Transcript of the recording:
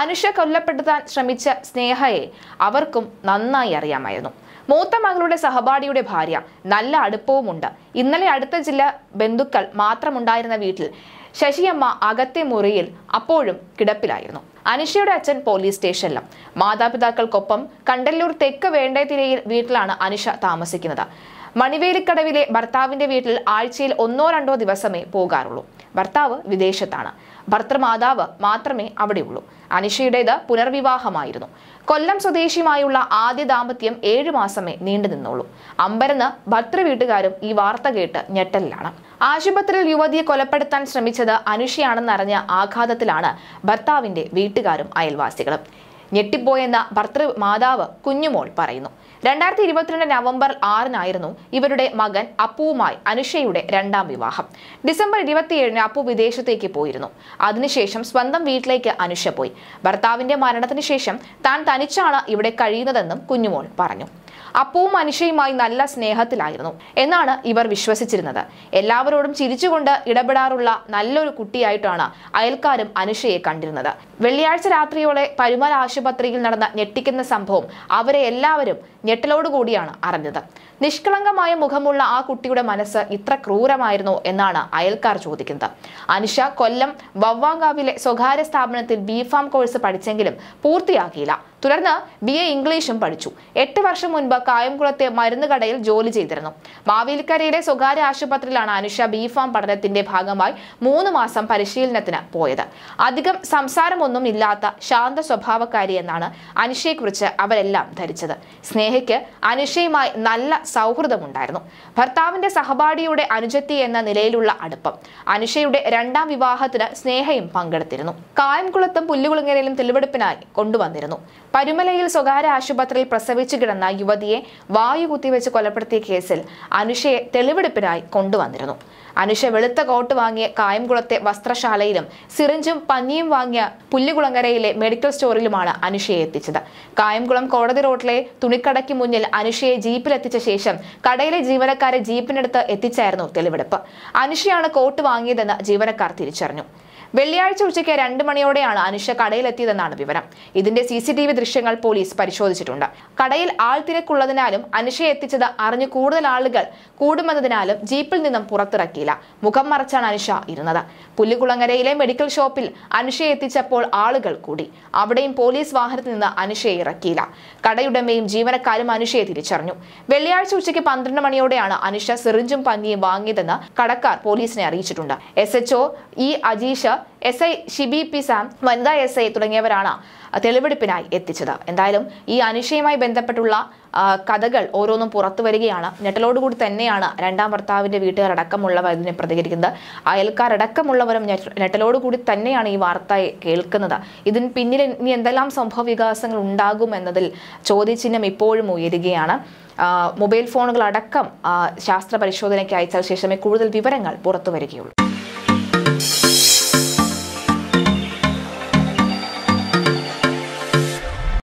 അനുഷ കൊല്ലപ്പെടുത്താൻ ശ്രമിച്ച സ്നേഹയെ അവർക്കും നന്നായി അറിയാമായിരുന്നു മൂത്ത മകളുടെ സഹപാഠിയുടെ ഭാര്യ നല്ല അടുപ്പവുമുണ്ട് ഇന്നലെ അടുത്ത ചില ബന്ധുക്കൾ മാത്രമുണ്ടായിരുന്ന വീട്ടിൽ ശശിയമ്മ അകത്തെ മുറിയിൽ അപ്പോഴും കിടപ്പിലായിരുന്നു അനിഷയുടെ അച്ഛൻ പോലീസ് സ്റ്റേഷനിലും മാതാപിതാക്കൾക്കൊപ്പം കണ്ടല്ലൂർ തെക്ക് തിരയിൽ വീട്ടിലാണ് അനിഷ താമസിക്കുന്നത് മണിവേലിക്കടവിലെ ഭർത്താവിന്റെ വീട്ടിൽ ആഴ്ചയിൽ ഒന്നോ രണ്ടോ ദിവസമേ പോകാറുള്ളൂ ഭർത്താവ് വിദേശത്താണ് ഭർത്തൃമാതാവ് മാത്രമേ അവിടെയുള്ളൂ അനിഷയുടേത് പുനർവിവാഹമായിരുന്നു കൊല്ലം സ്വദേശിയുമായുള്ള ആദ്യ ദാമ്പത്യം ഏഴു മാസമേ നീണ്ടു നിന്നുള്ളൂ അമ്പരന്ന് ഭർത്തൃ വീട്ടുകാരും ഈ വാർത്ത കേട്ട് ഞെട്ടലിലാണ് ആശുപത്രിയിൽ യുവതിയെ കൊലപ്പെടുത്താൻ ശ്രമിച്ചത് അനുഷയാണെന്നറിഞ്ഞ ആഘാതത്തിലാണ് ഭർത്താവിന്റെ വീട്ടുകാരും അയൽവാസികളും ഞെട്ടിപ്പോയെന്ന ഭർത്തൃ മാതാവ് കുഞ്ഞുമോൾ പറയുന്നു രണ്ടായിരത്തി ഇരുപത്തിരണ്ട് നവംബർ ആറിനായിരുന്നു ഇവരുടെ മകൻ അപ്പുവുമായി അനുഷയുടെ രണ്ടാം വിവാഹം ഡിസംബർ ഇരുപത്തിയേഴിന് അപ്പു വിദേശത്തേക്ക് പോയിരുന്നു അതിനുശേഷം സ്വന്തം വീട്ടിലേക്ക് അനുഷ പോയി ഭർത്താവിന്റെ മരണത്തിന് ശേഷം താൻ തനിച്ചാണ് ഇവിടെ കഴിയുന്നതെന്നും കുഞ്ഞുമോൾ പറഞ്ഞു അപ്പവും മനുഷ്യയുമായി നല്ല സ്നേഹത്തിലായിരുന്നു എന്നാണ് ഇവർ വിശ്വസിച്ചിരുന്നത് എല്ലാവരോടും ചിരിച്ചുകൊണ്ട് ഇടപെടാറുള്ള നല്ലൊരു കുട്ടിയായിട്ടാണ് അയൽക്കാരും അനുഷയെ കണ്ടിരുന്നത് വെള്ളിയാഴ്ച രാത്രിയോടെ പരുമൽ ആശുപത്രിയിൽ നടന്ന ഞെട്ടിക്കുന്ന സംഭവം അവരെ എല്ലാവരും ഞെട്ടലോടുകൂടിയാണ് അറിഞ്ഞത് നിഷ്കളങ്കമായ മുഖമുള്ള ആ കുട്ടിയുടെ മനസ്സ് ഇത്ര ക്രൂരമായിരുന്നോ എന്നാണ് അയൽക്കാർ ചോദിക്കുന്നത് അനുഷ കൊല്ലം വവ്വാങ്കാവിലെ സ്വകാര്യ സ്ഥാപനത്തിൽ ബി ഫാം കോഴ്സ് പഠിച്ചെങ്കിലും പൂർത്തിയാക്കിയില്ല തുടർന്ന് ബി എ ഇംഗ്ലീഷും പഠിച്ചു എട്ട് വർഷം മുൻപ് കായംകുളത്തെ മരുന്ന് കടയിൽ ജോലി ചെയ്തിരുന്നു മാവേലിക്കരയിലെ സ്വകാര്യ ആശുപത്രിയിലാണ് അനുഷ ബി ഫാം പഠനത്തിന്റെ ഭാഗമായി മൂന്ന് മാസം പരിശീലനത്തിന് പോയത് അധികം സംസാരമൊന്നും ഇല്ലാത്ത ശാന്ത സ്വഭാവക്കാരി എന്നാണ് അനുഷയെക്കുറിച്ച് അവരെല്ലാം ധരിച്ചത് സ്നേഹയ്ക്ക് അനുഷയുമായി നല്ല സൗഹൃദമുണ്ടായിരുന്നു ഭർത്താവിന്റെ സഹപാഠിയുടെ അനുജത്തി എന്ന നിലയിലുള്ള അടുപ്പം അനുഷയുടെ രണ്ടാം വിവാഹത്തിന് സ്നേഹയും പങ്കെടുത്തിരുന്നു കായംകുളത്തും പുല്ലുകുളങ്ങരയിലും തെളിവെടുപ്പിനായി കൊണ്ടുവന്നിരുന്നു പരുമലയിൽ സ്വകാര്യ ആശുപത്രിയിൽ പ്രസവിച്ചു കിടന്ന യുവതിയെ വായു കുത്തിവെച്ച് കൊലപ്പെടുത്തിയ കേസിൽ അനുഷയെ തെളിവെടുപ്പിനായി കൊണ്ടുവന്നിരുന്നു അനുഷ വെളുത്ത കോട്ട് വാങ്ങിയ കായംകുളത്തെ വസ്ത്രശാലയിലും സിറിഞ്ചും പഞ്ഞിയും വാങ്ങിയ പുല്ലുകുളങ്ങരയിലെ മെഡിക്കൽ സ്റ്റോറിലുമാണ് അനുഷയെ എത്തിച്ചത് കായംകുളം കോടതി റോഡിലെ തുണിക്കടയ്ക്ക് മുന്നിൽ അനുഷയെ ജീപ്പിലെത്തിച്ച ശേഷം കടയിലെ ജീവനക്കാരെ ജീപ്പിനടുത്ത് എത്തിച്ചായിരുന്നു തെളിവെടുപ്പ് അനുഷയാണ് കോട്ട് വാങ്ങിയതെന്ന് ജീവനക്കാർ തിരിച്ചറിഞ്ഞു വെള്ളിയാഴ്ച ഉച്ചയ്ക്ക് രണ്ട് മണിയോടെയാണ് അനുഷ കടയിലെത്തിയതെന്നാണ് വിവരം ഇതിന്റെ സി ദൃശ്യങ്ങൾ പോലീസ് പരിശോധിച്ചിട്ടുണ്ട് കടയിൽ ആൾ തിരക്കുള്ളതിനാലും അനുഷയെ എത്തിച്ചത് അറിഞ്ഞ് കൂടുതൽ ആളുകൾ കൂടുമെന്നതിനാലും ജീപ്പിൽ നിന്നും പുറത്തിറക്കിയില്ല മുഖം മറച്ചാണ് അനുഷ ഇരുന്നത് പുല്ലുകുളങ്ങരയിലെ മെഡിക്കൽ ഷോപ്പിൽ അനുഷയെ എത്തിച്ചപ്പോൾ ആളുകൾ കൂടി അവിടെയും പോലീസ് വാഹനത്തിൽ നിന്ന് അനുഷയെ ഇറക്കിയില്ല കടയുടമയും ജീവനക്കാരും അനുഷയെ തിരിച്ചറിഞ്ഞു വെള്ളിയാഴ്ച ഉച്ചയ്ക്ക് പന്ത്രണ്ട് മണിയോടെയാണ് അനുഷ സിറിഞ്ചും പന്നിയും വാങ്ങിയതെന്ന് കടക്കാർ പോലീസിനെ അറിയിച്ചിട്ടുണ്ട് S HO E Ajeesh S I Shibi P Sam വനിതാ എസ് ഐ തുടങ്ങിയവരാണ് തെളിവെടുപ്പിനായി എത്തിച്ചത് എന്തായാലും ഈ അനുഷയുമായി ബന്ധപ്പെട്ടുള്ള കഥകൾ ഓരോന്നും പുറത്തു വരികയാണ് ഞെട്ടലോടുകൂടി തന്നെയാണ് രണ്ടാം ഭർത്താവിൻ്റെ വീട്ടുകാരടക്കമുള്ളവർ ഇതിനെ പ്രതികരിക്കുന്നത് അയൽക്കാരടക്കമുള്ളവരും ഞെട്ടലോടുകൂടി തന്നെയാണ് ഈ വാർത്ത കേൾക്കുന്നത് ഇതിന് പിന്നിൽ ഇനി എന്തെല്ലാം സംഭവ വികാസങ്ങൾ ഉണ്ടാകും എന്നതിൽ ചോദ്യചിഹ്നം ഇപ്പോഴും ഉയരുകയാണ് മൊബൈൽ ഫോണുകളടക്കം ശാസ്ത്ര പരിശോധനയ്ക്ക് അയച്ചതിനു ശേഷമേ കൂടുതൽ വിവരങ്ങൾ പുറത്തു വരികയുള്ളൂ